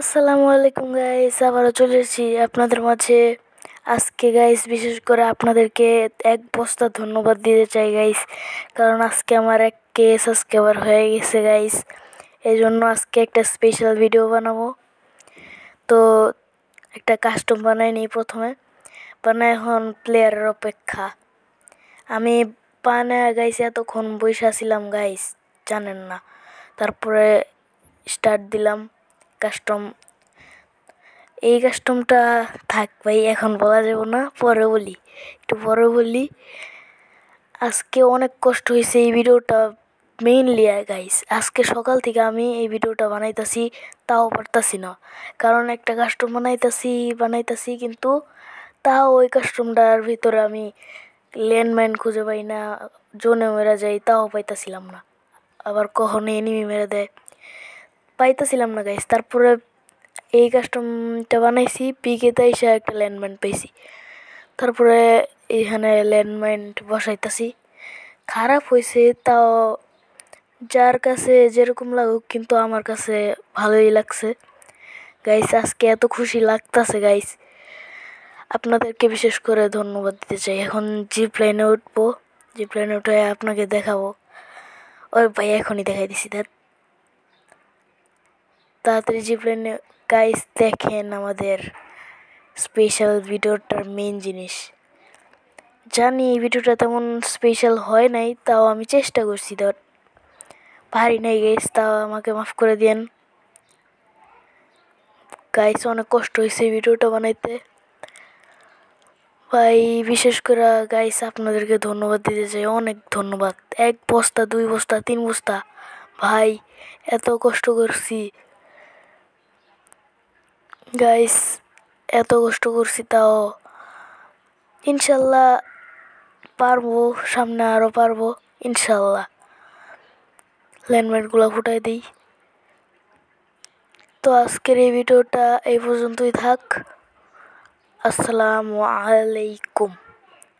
আসসালামু আলাইকুম গাইস আবারও চলে এসেছি আপনাদের মাঝে আজকে গাইস বিশেষ করে আপনাদেরকে এক বস্তা ধন্যবাদ দিতে চাই গাইস কারণ আজকে আমার এক কে সাবস্ক্রাইবার হয়ে গেছে গাইস এই জন্য আজকে একটা স্পেশাল ভিডিও বানাবো তো একটা কাস্টম বানাই নিই প্রথমে বানাই এখন প্লেয়ারের অপেক্ষা আমি বানায় গাইস এতক্ষণ বৈশা ছিলাম গাইস জানেন না তারপরে স্টার্ট দিলাম কাস্টম এই কাস্টমটা থাক ভাই এখন বলা যাব না পরে বলি একটু পরে বলি আজকে অনেক কষ্ট হয়েছে এই ভিডিওটা মেইনলি গাইস আজকে সকাল থেকে আমি এই ভিডিওটা বানাইতাছি তাও পারতাছি না কারণ একটা কাস্টম বানাইতাছি বানাইতাছি কিন্তু তাও ওই কাস্টমটার ভিতরে আমি ল্যান্ডমাইন খুঁজে পাই না জোনে মেরা যাই তাও পাইতাছিলাম না আবার কখনো এনিমি মেরে দেয় পাইতেছিলাম না গাইস তারপরে এই কাস্টমটা বানাইছি পিকেতে এসে একটা ল্যান্ডমাইন পেয়েছি তারপরে এখানে ল্যান্ডমাইন বসাইতেছি খারাপ হয়েছে তাও যার কাছে যেরকম লাগুক কিন্তু আমার কাছে ভালোই লাগছে গাইস আজকে এত খুশি লাগতেছে গাইস আপনাদেরকে বিশেষ করে ধন্যবাদ দিতে চাই এখন জিপ লাইনে উঠবো জিপ লাইনে উঠে আপনাকে দেখাবো ওর ভাই এখনই দেখাই দিছি দেখ তাড়াতাড়ি জিপলাইনে গাইস দেখেন আমাদের স্পেশাল ভিডিওটার মেন জিনিস জানি এই ভিডিওটা তেমন স্পেশাল হয় নাই তাও আমি চেষ্টা করছি ধর ভারী নাই গাইস তাও আমাকে মাফ করে দেন গাইস অনেক কষ্ট হয়েছে ভিডিওটা বানাইতে ভাই বিশেষ করে গাইস আপনাদেরকে ধন্যবাদ দিতে চাই অনেক ধন্যবাদ এক বস্তা দুই বস্তা তিন বস্তা ভাই এত কষ্ট করছি গাইস এত কষ্ট করছি তাও ইনশাল্লাহ পারবো সামনে আরও পারবো ইনশাল্লাহ ল্যান্ডমার্কগুলো ফুটাই দিই তো আজকের এই ভিডিওটা এই পর্যন্তই থাক আসসালামু আলাইকুম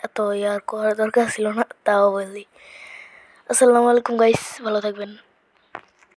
এত ইয়ার করার দরকার ছিল না তাও বলি আসসালামু আলাইকুম গাইস ভালো থাকবেন